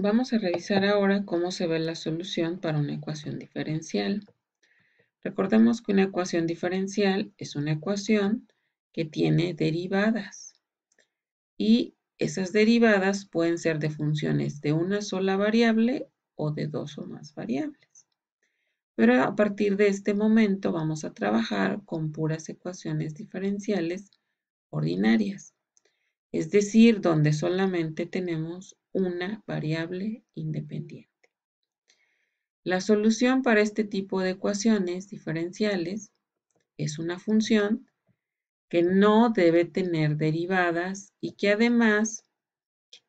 Vamos a revisar ahora cómo se ve la solución para una ecuación diferencial. Recordemos que una ecuación diferencial es una ecuación que tiene derivadas y esas derivadas pueden ser de funciones de una sola variable o de dos o más variables. Pero a partir de este momento vamos a trabajar con puras ecuaciones diferenciales ordinarias, es decir, donde solamente tenemos una variable independiente. La solución para este tipo de ecuaciones diferenciales es una función que no debe tener derivadas y que además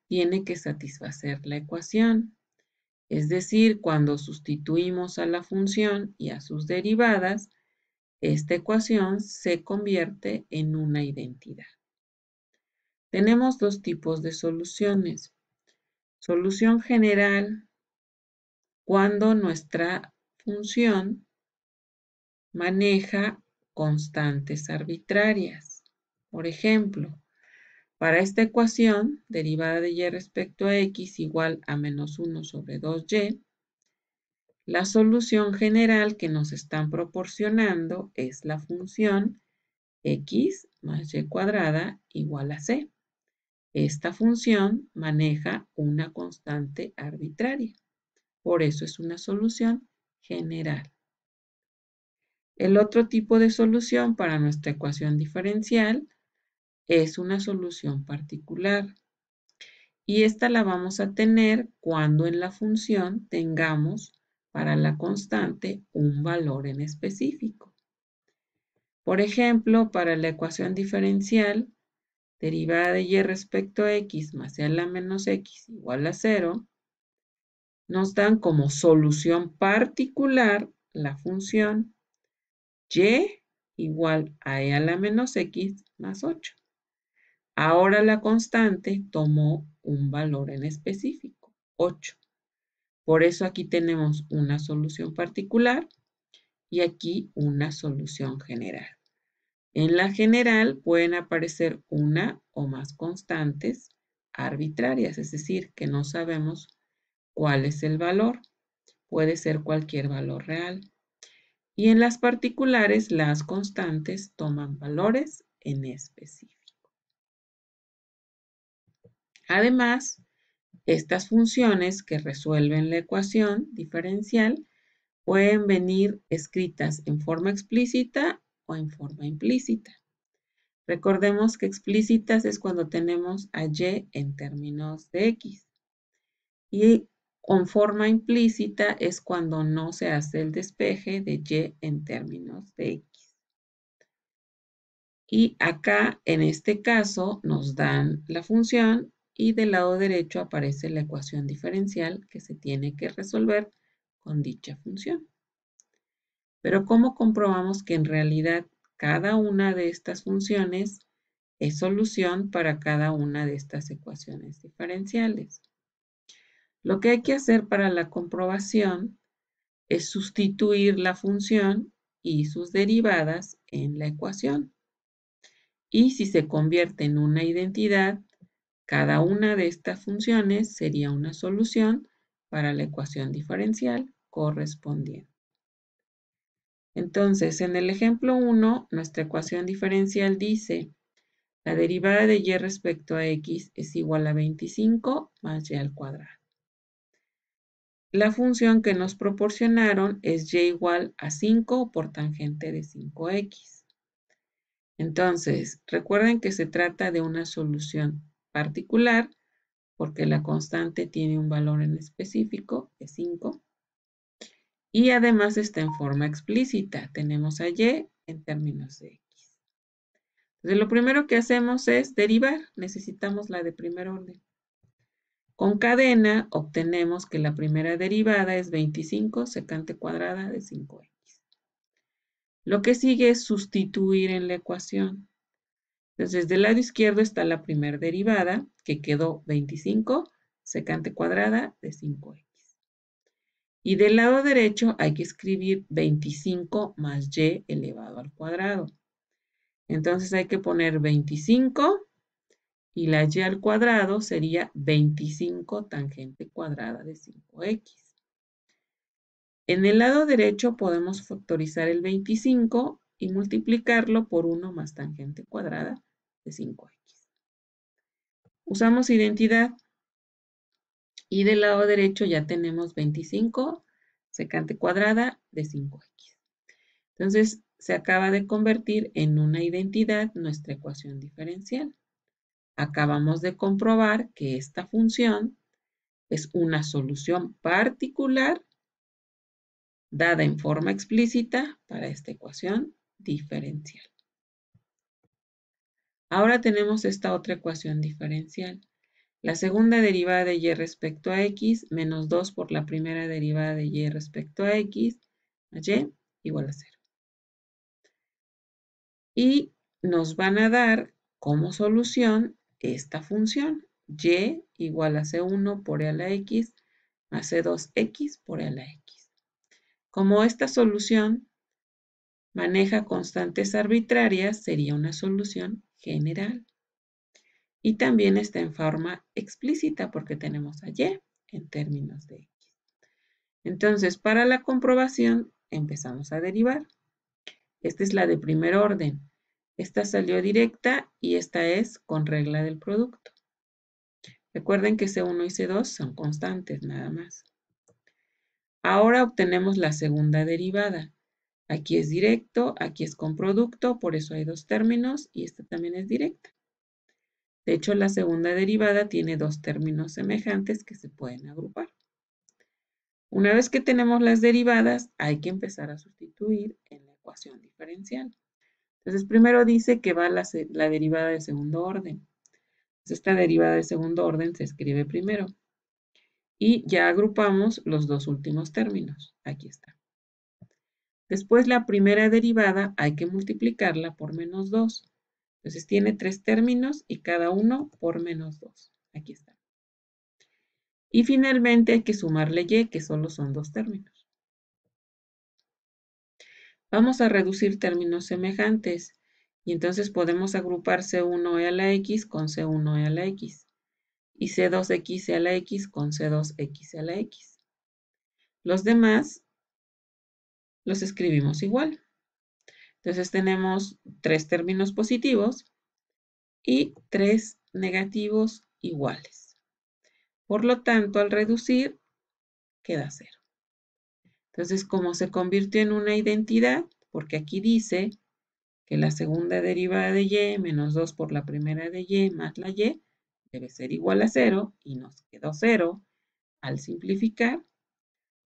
tiene que satisfacer la ecuación. Es decir, cuando sustituimos a la función y a sus derivadas, esta ecuación se convierte en una identidad. Tenemos dos tipos de soluciones. Solución general cuando nuestra función maneja constantes arbitrarias. Por ejemplo, para esta ecuación, derivada de y respecto a x igual a menos 1 sobre 2y, la solución general que nos están proporcionando es la función x más y cuadrada igual a c. Esta función maneja una constante arbitraria. Por eso es una solución general. El otro tipo de solución para nuestra ecuación diferencial es una solución particular. Y esta la vamos a tener cuando en la función tengamos para la constante un valor en específico. Por ejemplo, para la ecuación diferencial derivada de y respecto a x más e la menos x igual a 0, nos dan como solución particular la función y igual a e a la menos x más 8. Ahora la constante tomó un valor en específico, 8. Por eso aquí tenemos una solución particular y aquí una solución general. En la general pueden aparecer una o más constantes arbitrarias, es decir, que no sabemos cuál es el valor. Puede ser cualquier valor real. Y en las particulares, las constantes toman valores en específico. Además, estas funciones que resuelven la ecuación diferencial pueden venir escritas en forma explícita o en forma implícita. Recordemos que explícitas es cuando tenemos a y en términos de x. Y con forma implícita es cuando no se hace el despeje de y en términos de x. Y acá, en este caso, nos dan la función y del lado derecho aparece la ecuación diferencial que se tiene que resolver con dicha función. Pero ¿cómo comprobamos que en realidad cada una de estas funciones es solución para cada una de estas ecuaciones diferenciales? Lo que hay que hacer para la comprobación es sustituir la función y sus derivadas en la ecuación. Y si se convierte en una identidad, cada una de estas funciones sería una solución para la ecuación diferencial correspondiente. Entonces, en el ejemplo 1, nuestra ecuación diferencial dice la derivada de y respecto a x es igual a 25 más y al cuadrado. La función que nos proporcionaron es y igual a 5 por tangente de 5x. Entonces, recuerden que se trata de una solución particular porque la constante tiene un valor en específico de 5. Y además está en forma explícita. Tenemos a y en términos de x. Entonces, lo primero que hacemos es derivar. Necesitamos la de primer orden. Con cadena obtenemos que la primera derivada es 25 secante cuadrada de 5x. Lo que sigue es sustituir en la ecuación. Entonces, el lado izquierdo está la primera derivada, que quedó 25 secante cuadrada de 5x. Y del lado derecho hay que escribir 25 más y elevado al cuadrado. Entonces hay que poner 25 y la y al cuadrado sería 25 tangente cuadrada de 5x. En el lado derecho podemos factorizar el 25 y multiplicarlo por 1 más tangente cuadrada de 5x. Usamos identidad. Y del lado derecho ya tenemos 25 secante cuadrada de 5x. Entonces, se acaba de convertir en una identidad nuestra ecuación diferencial. Acabamos de comprobar que esta función es una solución particular dada en forma explícita para esta ecuación diferencial. Ahora tenemos esta otra ecuación diferencial. La segunda derivada de y respecto a x menos 2 por la primera derivada de y respecto a x, más y igual a 0. Y nos van a dar como solución esta función, y igual a c1 por e a la x más c2x por e a la x. Como esta solución maneja constantes arbitrarias, sería una solución general. Y también está en forma explícita porque tenemos a Y en términos de X. Entonces, para la comprobación empezamos a derivar. Esta es la de primer orden. Esta salió directa y esta es con regla del producto. Recuerden que C1 y C2 son constantes nada más. Ahora obtenemos la segunda derivada. Aquí es directo, aquí es con producto, por eso hay dos términos y esta también es directa. De hecho, la segunda derivada tiene dos términos semejantes que se pueden agrupar. Una vez que tenemos las derivadas, hay que empezar a sustituir en la ecuación diferencial. Entonces, primero dice que va la, derivada de segundo orden. esta derivada de segundo orden se escribe primero. Y ya agrupamos los dos últimos términos. Aquí está. Después la primera derivada hay que multiplicarla por menos 2. Entonces tiene tres términos y cada uno por menos 2. Aquí está. Y finalmente hay que sumarle y, que solo son dos términos. Vamos a reducir términos semejantes y entonces podemos agrupar C1E e a la X con C1E a la X y C2X e a la X con C2X e a la X. Los demás los escribimos igual. Entonces tenemos tres términos positivos y tres negativos iguales. Por lo tanto, al reducir, queda cero. Entonces, como se convirtió en una identidad, porque aquí dice que la segunda derivada de y menos 2 por la primera de y más la y debe ser igual a cero. y nos quedó cero. Al simplificar,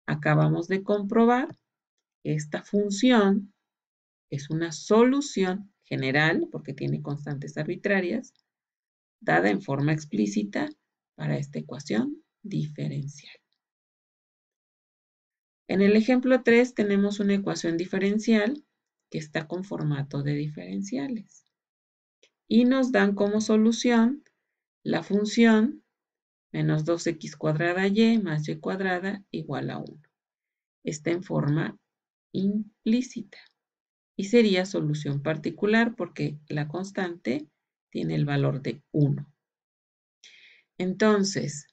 acabamos de comprobar que esta función es una solución general, porque tiene constantes arbitrarias, dada en forma explícita para esta ecuación diferencial. En el ejemplo 3 tenemos una ecuación diferencial que está con formato de diferenciales. Y nos dan como solución la función menos 2x cuadrada y más y cuadrada igual a 1. Está en forma implícita y sería solución particular porque la constante tiene el valor de 1. Entonces,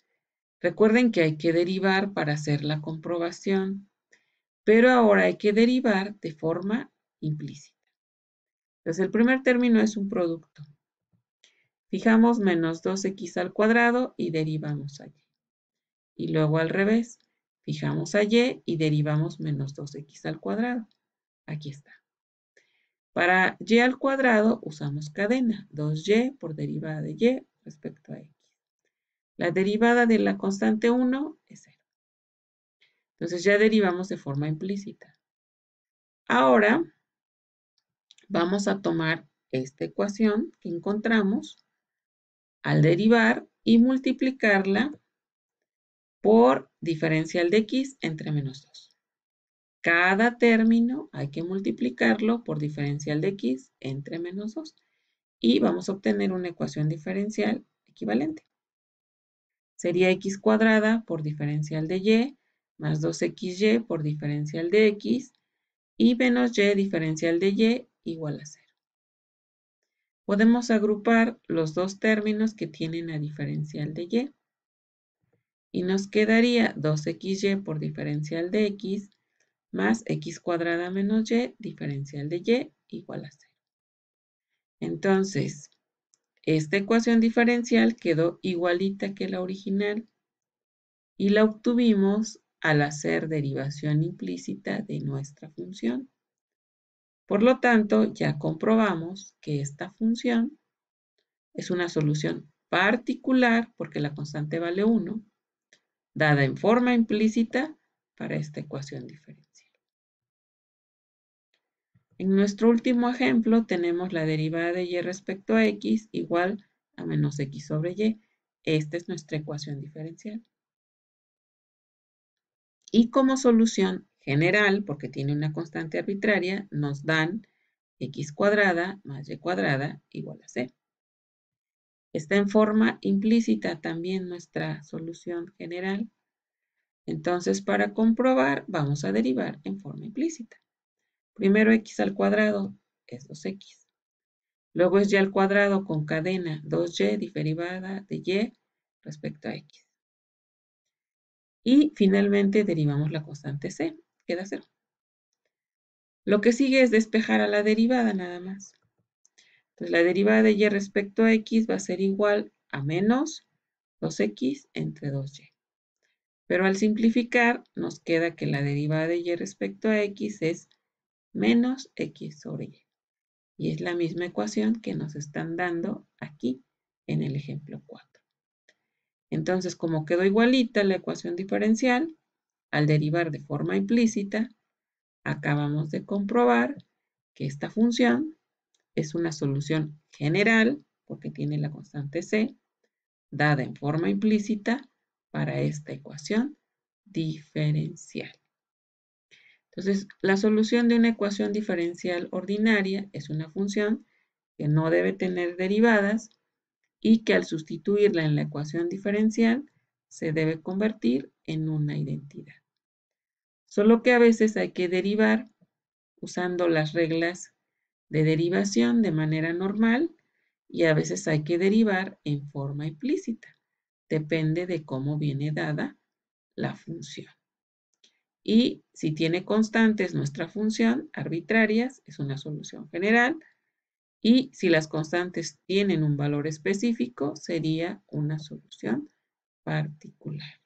recuerden que hay que derivar para hacer la comprobación, pero ahora hay que derivar de forma implícita. Entonces, el primer término es un producto. Fijamos menos 2x al cuadrado y derivamos a y. Y luego al revés, fijamos a y y derivamos menos 2x al cuadrado. Aquí está. Para y al cuadrado usamos cadena, 2y por derivada de y respecto a x. La derivada de la constante 1 es 0. Entonces ya derivamos de forma implícita. Ahora vamos a tomar esta ecuación que encontramos al derivar y multiplicarla por diferencial de x entre menos 2. Cada término hay que multiplicarlo por diferencial de x entre menos 2 y vamos a obtener una ecuación diferencial equivalente. Sería x cuadrada por diferencial de y más 2xy por diferencial de x y menos y diferencial de y igual a 0. Podemos agrupar los dos términos que tienen a diferencial de y y nos quedaría 2xy por diferencial de x más x cuadrada menos y, diferencial de y, igual a 0. Entonces, esta ecuación diferencial quedó igualita que la original y la obtuvimos al hacer derivación implícita de nuestra función. Por lo tanto, ya comprobamos que esta función es una solución particular, porque la constante vale 1, dada en forma implícita para esta ecuación diferencial. En nuestro último ejemplo tenemos la derivada de y respecto a x igual a menos x sobre y. Esta es nuestra ecuación diferencial. Y como solución general, porque tiene una constante arbitraria, nos dan x cuadrada más y cuadrada igual a c. Está en forma implícita también nuestra solución general. Entonces, para comprobar, vamos a derivar en forma implícita. Primero x al cuadrado es 2x. Luego es y al cuadrado con cadena 2y derivada de y respecto a x. Y finalmente derivamos la constante c, queda 0. Lo que sigue es despejar a la derivada nada más. Entonces la derivada de y respecto a x va a ser igual a menos 2x entre 2y. Pero al simplificar nos queda que la derivada de y respecto a x es menos x sobre y. Y es la misma ecuación que nos están dando aquí en el ejemplo 4. Entonces, como quedó igualita la ecuación diferencial, al derivar de forma implícita, acabamos de comprobar que esta función es una solución general, porque tiene la constante c, dada en forma implícita para esta ecuación diferencial. Entonces, la solución de una ecuación diferencial ordinaria es una función que no debe tener derivadas y que al sustituirla en la ecuación diferencial se debe convertir en una identidad. Solo que a veces hay que derivar usando las reglas de derivación de manera normal y a veces hay que derivar en forma implícita. Depende de cómo viene dada la función. Y si tiene constantes nuestra función, arbitrarias, es una solución general. Y si las constantes tienen un valor específico, sería una solución particular.